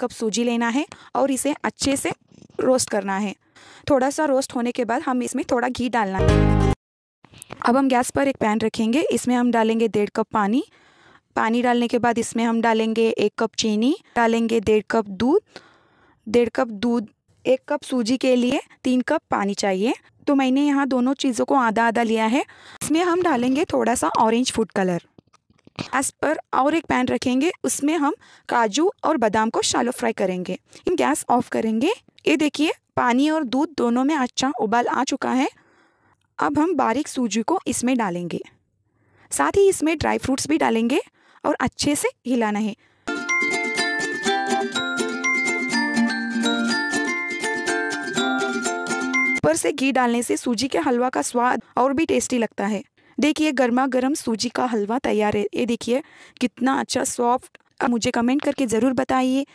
cup सूजी लेना है और इसे अच्छे से रोस्ट करना है थोड़ा सा रोस्ट होने के बाद हम इसमें थोड़ा घी डालना है अब हम गैस पर एक पैन रखेंगे इसमें हम डालेंगे डेढ़ कप पानी पानी डालने के बाद इसमें हम डालेंगे एक कप चीनी डालेंगे डेढ़ कप दूध डेढ़ कप दूध एक कप सूजी के लिए तीन कप पानी चाहिए तो मैंने यहाँ दोनों चीज़ों को आधा आधा लिया है इसमें हम डालेंगे थोड़ा सा ऑरेंज फूड कलर गैस पर और एक पैन रखेंगे उसमें हम काजू और बादाम को शालो फ्राई करेंगे इन गैस ऑफ करेंगे ये देखिए पानी और दूध दोनों में अच्छा उबाल आ चुका है अब हम बारीक सूजी को इसमें डालेंगे साथ ही इसमें ड्राई फ्रूट्स भी डालेंगे और अच्छे से हिलाना है ऊपर से घी डालने से सूजी के हलवा का स्वाद और भी टेस्टी लगता है देखिए गर्मा गर्म सूजी का हलवा तैयार है ये देखिए कितना अच्छा सॉफ्ट मुझे कमेंट करके ज़रूर बताइए